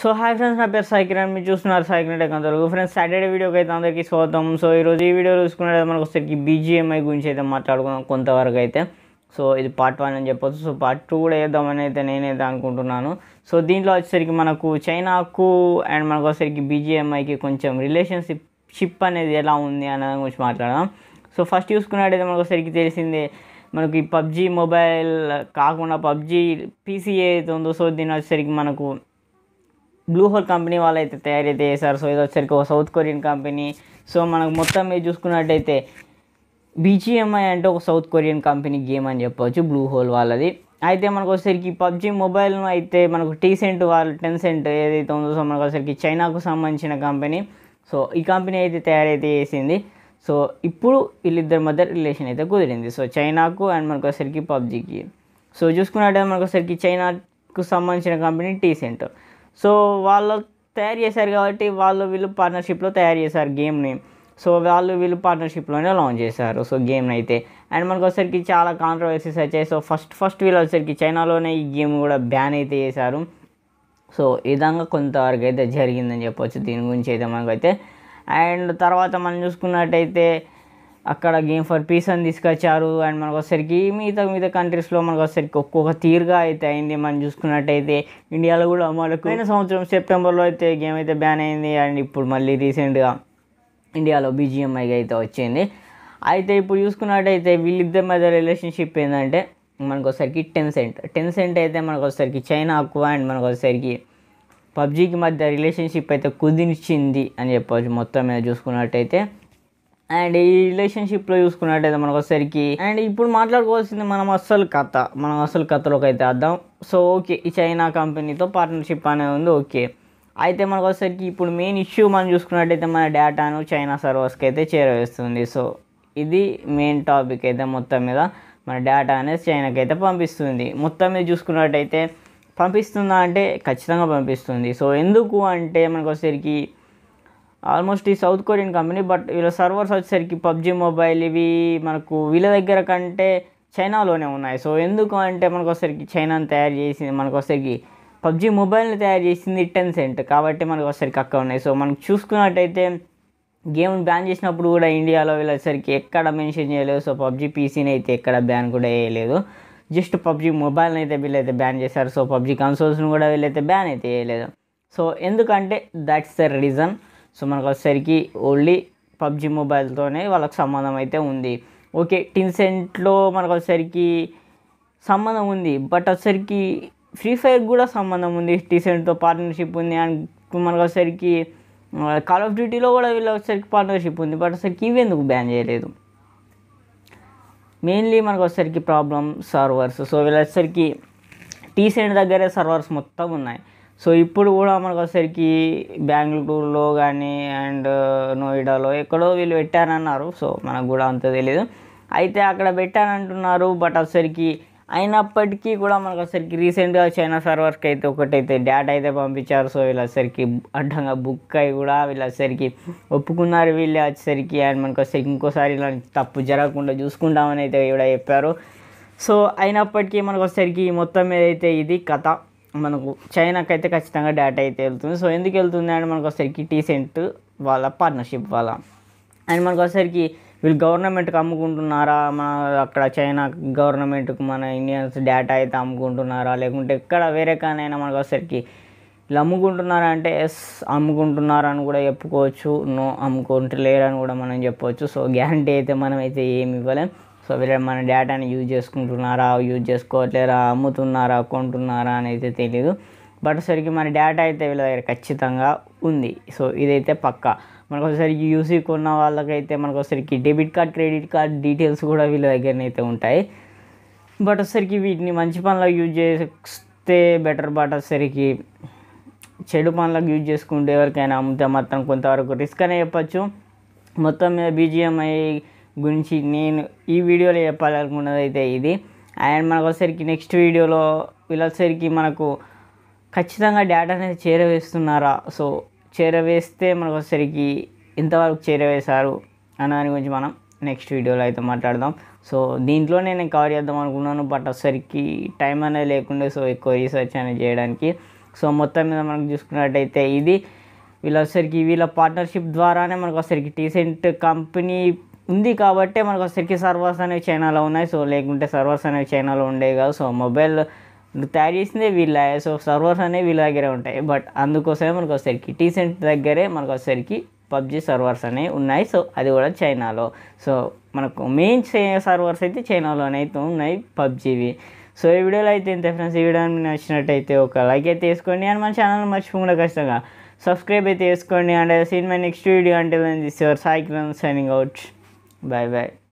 So hi friends నా పేరు సాయికిరణ్ మీరు చూస్తున్నారు Saikiran tech Telugu friends Saturday వీడియోకి అయితే అందరికీ స్వాగతం సో ఈరోజు ఈ వీడియో చూసుకున్నట్టు మనకు ఒకసారికి బీజిఎంఐ గురించి అయితే మాట్లాడుకున్నాం కొంతవరకు అయితే సో ఇది పార్ట్ వన్ అని చెప్పొచ్చు సో పార్ట్ టూ కూడా వేద్దామని అయితే నేనైతే అనుకుంటున్నాను సో దీంట్లో వచ్చేసరికి మనకు చైనాకు అండ్ మనకు వచ్చేసరికి బీజిఎంఐకి కొంచెం రిలేషన్షిప్ షిప్ అనేది ఎలా ఉంది అనేది గురించి మాట్లాడదాం సో ఫస్ట్ చూసుకున్నట్టయితే మనకు ఒకసారికి తెలిసిందే మనకి పబ్జీ మొబైల్ కాకుండా పబ్జీ పీసీ ఏదైతే ఉందో సో దీని వచ్చేసరికి మనకు బ్లూ హోల్ కంపెనీ వాళ్ళు అయితే తయారైతే చేశారు సో ఇది వచ్చరికి ఒక సౌత్ కొరియన్ కంపెనీ సో మనకు మొత్తం మీరు చూసుకున్నట్టయితే బీజిఎంఐ అంటే ఒక సౌత్ కొరియన్ కంపెనీ గేమ్ అని చెప్పవచ్చు బ్లూ హోల్ వాళ్ళది అయితే మనకు వచ్చేసరికి పబ్జి మొబైల్ అయితే మనకు టీ సెంట్ వాళ్ళు టెన్ సెంట్ ఏదైతే ఉందో సో మనకు వచ్చేసరికి చైనాకు సంబంధించిన కంపెనీ సో ఈ కంపెనీ అయితే తయారైతే చేసింది సో ఇప్పుడు వీళ్ళిద్దరి మధ్య రిలేషన్ అయితే కుదిరింది సో చైనాకు అండ్ మనకు వచ్చేసరికి పబ్జికి సో చూసుకున్నట్టయితే మనకు వచ్చేసరికి చైనాకు సంబంధించిన కంపెనీ టీ సెంట్ సో వాళ్ళు తయారు చేశారు కాబట్టి వాళ్ళు వీళ్ళు పార్ట్నర్షిప్లో తయారు చేశారు గేమ్ని సో వాళ్ళు వీళ్ళు పార్ట్నర్షిప్లోనే లాంచ్ చేశారు సో గేమ్ని అయితే అండ్ మనకు వచ్చేసరికి చాలా కాంట్రవర్సీస్ వచ్చాయి సో ఫస్ట్ ఫస్ట్ వీళ్ళు వచ్చేసరికి చైనాలోనే ఈ గేమ్ కూడా బ్యాన్ అయితే చేశారు సో ఈ విధంగా కొంతవరకు అయితే జరిగిందని చెప్పొచ్చు దీని గురించి అయితే మనకైతే అండ్ తర్వాత మనం చూసుకున్నట్టయితే అక్కడ గేమ్ ఫర్ పీస్ అని తీసుకొచ్చారు అండ్ మనకు వచ్చేసరికి మిగతా మిగతా కంట్రీస్లో మనకు వచ్చేసరికి ఒక్కొక్క తీరుగా అయితే అయింది మనం చూసుకున్నట్టయితే ఇండియాలో కూడా అమలు పోయిన సంవత్సరం సెప్టెంబర్లో అయితే గేమ్ అయితే బ్యాన్ అయింది అండ్ ఇప్పుడు మళ్ళీ రీసెంట్గా ఇండియాలో బీజిఎంఐగా అయితే వచ్చింది అయితే ఇప్పుడు చూసుకున్నట్టయితే వీళ్ళిద్దరి మధ్య రిలేషన్షిప్ ఏంటంటే మనకు వచ్చేసరికి టెన్ సెంట్ టెన్ సెంట్ అయితే మనకు వచ్చేసరికి చైనాకు అండ్ మనకు వచ్చేసరికి పబ్జీకి మధ్య రిలేషన్షిప్ అయితే కుదిరించింది అని చెప్పవచ్చు మొత్తం మీద చూసుకున్నట్టయితే అండ్ ఈ రిలేషన్షిప్లో చూసుకున్నట్టయితే మనకు ఒకసారికి అండ్ ఇప్పుడు మాట్లాడుకోవాల్సింది మనం అస్సలు కథ మనం అస్సలు కథలోకి అయితే అర్థం సో ఓకే ఈ చైనా కంపెనీతో పార్ట్నర్షిప్ అనేది ఉంది ఓకే అయితే మనకు ఒకసారికి ఇప్పుడు మెయిన్ ఇష్యూ మనం చూసుకున్నట్టయితే మన డేటాను చైనా సర్వర్స్కి అయితే చేరవేస్తుంది సో ఇది మెయిన్ టాపిక్ అయితే మొత్తం మీద మన డేటా అనేది చైనాకి అయితే పంపిస్తుంది మొత్తం మీద చూసుకున్నట్టయితే పంపిస్తుందా అంటే ఖచ్చితంగా పంపిస్తుంది సో ఎందుకు అంటే మనకు వచ్చేసరికి ఆల్మోస్ట్ ఈ సౌత్ కొరియన్ కంపెనీ బట్ వీళ్ళ సర్వర్స్ వచ్చేసరికి పబ్జి మొబైల్ ఇవి మనకు వీళ్ళ దగ్గర కంటే చైనాలోనే ఉన్నాయి సో ఎందుకు అంటే మనకు వచ్చేసరికి చైనాని తయారు చేసింది మనకు వచ్చేసరికి పబ్జి మొబైల్ని తయారు చేసింది టెన్ సెంట్ కాబట్టి మనకు వచ్చేసరికి అక్క ఉన్నాయి సో మనం చూసుకున్నట్టయితే గేమ్ బ్యాన్ చేసినప్పుడు కూడా ఇండియాలో వెళ్ళేసరికి ఎక్కడ మెన్షన్ చేయలేదు సో పబ్జి పీసీని అయితే ఎక్కడ బ్యాన్ కూడా వేయలేదు జస్ట్ పబ్జి మొబైల్ని అయితే వీళ్ళైతే బ్యాన్ చేశారు సో పబ్జి కన్సోల్స్ని కూడా వీళ్ళైతే బ్యాన్ అయితే వేయలేదు సో ఎందుకంటే దాట్స్ ద రీజన్ సో మనకు వచ్చేసరికి ఓన్లీ పబ్జి మొబైల్తోనే వాళ్ళకి సంబంధం అయితే ఉంది ఓకే టిన్సెంట్లో మనకు వచ్చేసరికి సంబంధం ఉంది బట్ వచ్చేసరికి ఫ్రీ ఫైర్ కూడా సంబంధం ఉంది టిన్సెంట్తో పార్ట్నర్షిప్ ఉంది అండ్ మనకు వచ్చేసరికి కాల్ ఆఫ్ డ్యూటీలో కూడా వీళ్ళు వచ్చేసరికి పార్ట్నర్షిప్ ఉంది బట్ వచ్చేసరికి ఇవి ఎందుకు బ్యాన్ చేయలేదు మెయిన్లీ మనకు వచ్చేసరికి ప్రాబ్లం సర్వర్స్ సో వీళ్ళ వచ్చేసరికి టీసెంట్ దగ్గరే సర్వర్స్ మొత్తం ఉన్నాయి సో ఇప్పుడు కూడా మనకు వచ్చేసరికి బెంగళూరులో కానీ అండ్ నోయిడాలో ఎక్కడో వీళ్ళు పెట్టానన్నారు సో మనకు కూడా అంత తెలియదు అయితే అక్కడ పెట్టానంటున్నారు బట్ వచ్చేసరికి అయినప్పటికీ కూడా మనకు వచ్చేసరికి రీసెంట్గా చైనా సర్వర్స్కి అయితే ఒకటైతే డేటా అయితే పంపించారు సో వీళ్ళు వచ్చేసరికి అడ్డంగా బుక్ అయి కూడా వీళ్ళు వచ్చేసరికి ఒప్పుకున్నారు వీళ్ళు వచ్చేసరికి అండ్ మనకు వచ్చేసరికి ఇంకోసారి ఇలాంటి తప్పు జరగకుండా చూసుకుంటామని అయితే కూడా చెప్పారు సో అయినప్పటికీ మనకు వచ్చేసరికి మొత్తం మీద అయితే ఇది కథ మనకు చైనాకి అయితే ఖచ్చితంగా డేటా అయితే వెళ్తుంది సో ఎందుకు వెళ్తుంది అంటే మనకు వచ్చేసరికి టీసెంట్ వాళ్ళ పార్ట్నర్షిప్ వాళ్ళ అండ్ మనకు వచ్చేసరికి వీళ్ళు గవర్నమెంట్కి అమ్ముకుంటున్నారా మన అక్కడ చైనా గవర్నమెంట్కి మన ఇండియన్స్ డేటా అయితే అమ్ముకుంటున్నారా లేకుంటే ఎక్కడ వేరే కానైనా మనకు వచ్చేసరికి వీళ్ళు అమ్ముకుంటున్నారా అంటే ఎస్ అమ్ముకుంటున్నారని కూడా చెప్పుకోవచ్చు నో అమ్ముకుంటలేరని కూడా మనం చెప్పవచ్చు సో గ్యారంటీ అయితే మనం అయితే ఏమి ఇవ్వలేం సో వీళ్ళు మన డేటాని యూజ్ చేసుకుంటున్నారా యూజ్ చేసుకోవట్లేరా అమ్ముతున్నారా కొంటున్నారా అని అయితే తెలీదు బట్ సరికి మన డేటా అయితే వీళ్ళ దగ్గర ఖచ్చితంగా ఉంది సో ఇదైతే పక్కా మనకు ఒకసారికి యూసీ కొన్న వాళ్ళకైతే మనకు debit card credit card details కూడా వీళ్ళ దగ్గరనైతే ఉంటాయి బట్ ఒకసరికి వీటిని మంచి పనులకు యూజ్ చేస్తే బెటర్ బట్ ఒకసరికి చెడు పనులకు యూజ్ చేసుకుంటే ఎవరికైనా అమ్మితే మాత్రం కొంతవరకు రిస్క్ అనే చెప్పచ్చు మొత్తం మీద బీజిఎంఐ గురించి నేను ఈ వీడియోలో చెప్పాలనుకున్నది అయితే ఇది అండ్ మనకు వచ్చేసరికి నెక్స్ట్ వీడియోలో వీళ్ళొచ్చేసరికి మనకు ఖచ్చితంగా డేటా అనేది చేరవేస్తున్నారా సో చేరవేస్తే మనకు వచ్చేసరికి ఇంతవరకు చేరవేశారు అన్న దాని గురించి మనం నెక్స్ట్ వీడియోలో అయితే మాట్లాడదాం సో దీంట్లో నేను కవర్ చేద్దాం అనుకున్నాను బట్ ఒకసరికి టైం అనేది లేకుండా సో ఎక్కువ రీసెర్చ్ అనేది చేయడానికి సో మొత్తం మీద మనకు చూసుకున్నట్టయితే ఇది వీళ్ళొసరికి వీళ్ళ పార్ట్నర్షిప్ ద్వారానే మనకు వచ్చేసరికి టీసెంట్ కంపెనీ ఉంది కాబట్టే మనకు సెక్కి సర్వర్స్ అనేవి చైనాలో ఉన్నాయి సో లేకుంటే సర్వర్స్ అనేవి చైనాలో ఉండేవి కాదు సో మొబైల్ తయారు చేసిందే వీళ్ళ సో సర్వర్స్ అనేవి వీళ్ళ దగ్గరే ఉంటాయి బట్ అందుకోసమే మనకు వచ్చేసరికి టీసెంట్ దగ్గరే మనకు వచ్చేసరికి పబ్జి సర్వర్స్ అనేవి ఉన్నాయి సో అది కూడా చైనాలో సో మనకు మెయిన్ సర్వర్స్ అయితే చైనాలోనే అయితే ఉన్నాయి పబ్జివి సో ఈ వీడియోలో అయితే ఇంత ఫ్రెండ్స్ ఈ వీడియో నచ్చినట్టయితే ఒక లైక్ అయితే వేసుకోండి అండ్ మన ఛానల్ మర్చిపోకుండా ఖచ్చితంగా సబ్స్క్రైబ్ అయితే వేసుకోండి and see in my next video అంటే this your signing out Bye bye.